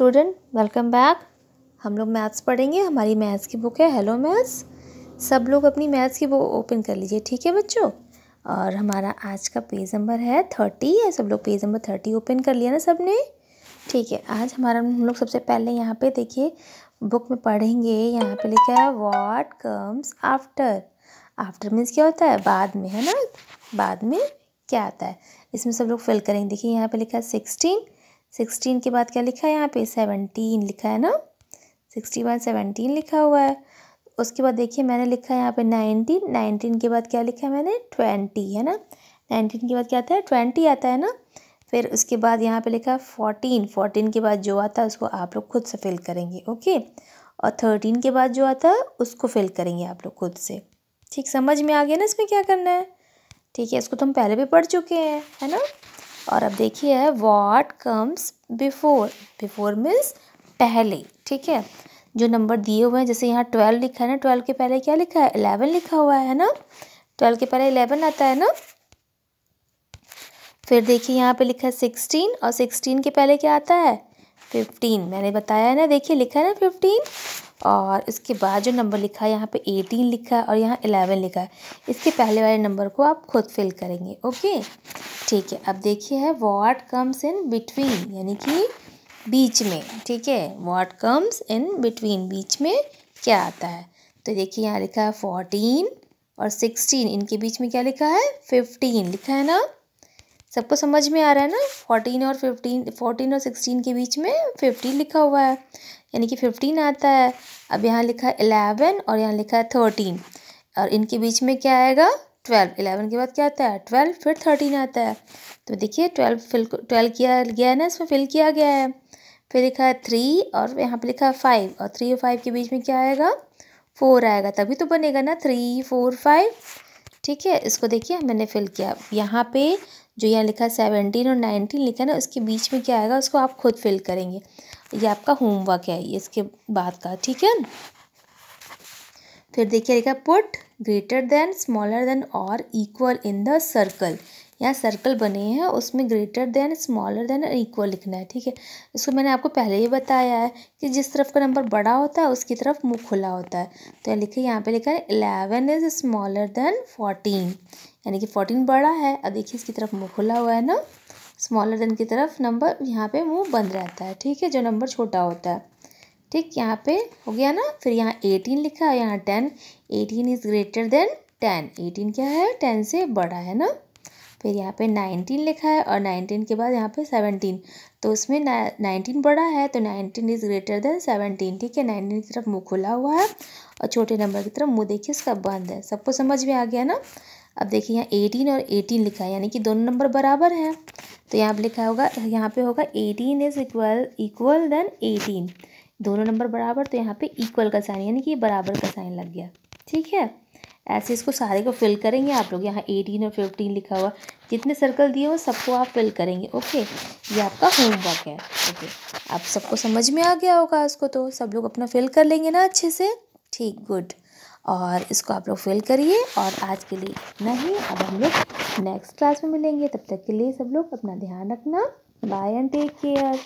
student welcome back हम लोग maths पढ़ेंगे हमारी मैथ्स की बुक है हेलो मैथ्स सब लोग अपनी मैथ्स की बुक ओपन कर लीजिए ठीक है बच्चों और हमारा आज का पेज नंबर है थर्टी है सब लोग पेज नंबर थर्टी ओपन कर लिया ना सब ने ठीक है आज हमारा हम लोग सबसे पहले यहाँ पे देखिए बुक में पढ़ेंगे यहाँ पे लिखा है what comes after after means क्या होता है बाद में है ना बाद में क्या आता है इसमें सब लोग फिल करेंगे देखिए यहाँ पे लिखा है सिक्सटीन सिक्सटीन के बाद क्या लिखा है यहाँ पे सेवनटीन लिखा है ना सिक्सटी वन सेवनटीन लिखा हुआ है उसके बाद देखिए मैंने लिखा है यहाँ पे नाइनटीन नाइनटीन के बाद क्या लिखा है मैंने ट्वेंटी है ना नाइनटीन के बाद क्या आता है ट्वेंटी आता है ना फिर उसके बाद यहाँ पे लिखा है फोर्टीन फोर्टीन के बाद जो आता है उसको आप लोग खुद से फिल करेंगे ओके और थर्टीन के बाद जो आता है उसको फिल करेंगे आप लोग खुद से ठीक समझ में आ गया ना इसमें क्या करना है ठीक है इसको तो हम पहले भी पढ़ चुके हैं है ना और अब देखिए what comes before before means पहले ठीक है जो नंबर दिए हुए हैं जैसे यहाँ ट्वेल्व लिखा है ना ट्वेल्व के पहले क्या लिखा है एलेवन लिखा हुआ है ना ट्वेल्व के पहले एलेवन आता है ना फिर देखिए यहाँ पे लिखा है सिक्सटीन और सिक्सटीन के पहले क्या आता है फिफ्टीन मैंने बताया ना देखिए लिखा है ना फिफ्टीन और इसके बाद जो नंबर लिखा है यहाँ पे एटीन लिखा है और यहाँ एलेवन लिखा है इसके पहले वाले नंबर को आप खुद फिल करेंगे ओके ठीक है अब देखिए है वॉट कम्स इन बिटवीन यानी कि बीच में ठीक है वॉट कम्स इन बिटवीन बीच में क्या आता है तो देखिए यहाँ लिखा है फोर्टीन और सिक्सटीन इनके बीच में क्या लिखा है फिफ्टीन लिखा है ना सबको समझ में आ रहा है ना फोर्टीन और फिफ्टीन फोर्टीन और सिक्सटीन के बीच में फिफ्टीन लिखा हुआ है यानी कि फिफ्टीन आता है अब यहाँ लिखा है एलेवन और यहाँ लिखा है थर्टीन और इनके बीच में क्या आएगा ट्वेल्व इलेवन के बाद क्या आता है ट्वेल्व फिर थर्टीन आता है तो देखिए ट्वेल्व फिल ट्वेल्व किया गया है ना इसमें फिल किया गया है फिर लिखा है थ्री और यहाँ पे लिखा है फाइव और थ्री और फाइव के बीच में क्या आएगा फोर आएगा तभी तो बनेगा ना थ्री फोर फाइव ठीक है इसको देखिए मैंने फिल किया यहाँ पे जो यहाँ लिखा है सेवनटीन और नाइनटीन लिखा है ना उसके बीच में क्या आएगा उसको आप खुद फिल करेंगे ये आपका होमवर्क है ये इसके बाद का ठीक है फिर देखिए लिखा put greater than smaller than और इक्वल इन द सर्कल यहाँ सर्कल बने हैं उसमें ग्रेटर देन स्मॉलर देन और इक्वल लिखना है ठीक है इसको मैंने आपको पहले ही बताया है कि जिस तरफ का नंबर बड़ा होता है उसकी तरफ मुँह खुला होता है तो लिखे यहाँ पे लिखा है eleven is smaller than fourteen यानी कि फोर्टीन बड़ा है अब देखिए इसकी तरफ मुँह खुला हुआ है ना स्मॉलर देन की तरफ नंबर यहाँ पे मुँह बंद रहता है ठीक है जो नंबर छोटा होता है ठीक यहाँ पे हो गया ना फिर यहाँ एटीन लिखा है यहाँ ten eighteen is greater than ten eighteen क्या है टेन से बड़ा है ना फिर यहाँ पे नाइनटीन लिखा है और नाइनटीन के बाद यहाँ पे सेवनटीन तो उसमें नाइनटीन बड़ा है तो nineteen is greater than seventeen ठीक है नाइनटीन की तरफ मुँह खुला हुआ है और छोटे नंबर की तरफ मुँह देखिए उसका बंद है सबको समझ में आ गया ना अब देखिए यहाँ एटीन और एटीन लिखा है यानी कि दोनों नंबर बराबर हैं तो यहाँ पर लिखा होगा यहाँ पे होगा eighteen is equal equal than eighteen दोनों नंबर बराबर तो यहाँ पे इक्वल का साइन यानी कि बराबर का साइन लग गया ठीक है ऐसे इसको सारे को फिल करेंगे आप लोग यहाँ एटीन और फिफ्टीन लिखा हुआ जितने सर्कल दिए हो सबको आप फिल करेंगे ओके ये आपका होमवर्क है ओके आप सबको समझ में आ गया होगा इसको तो सब लोग अपना फिल कर लेंगे ना अच्छे से ठीक गुड और इसको आप लोग फिल करिए और आज के लिए इतना ही अब हम लोग नेक्स्ट क्लास में मिलेंगे तब तक के लिए सब लोग अपना ध्यान रखना बाय एंड टेक केयर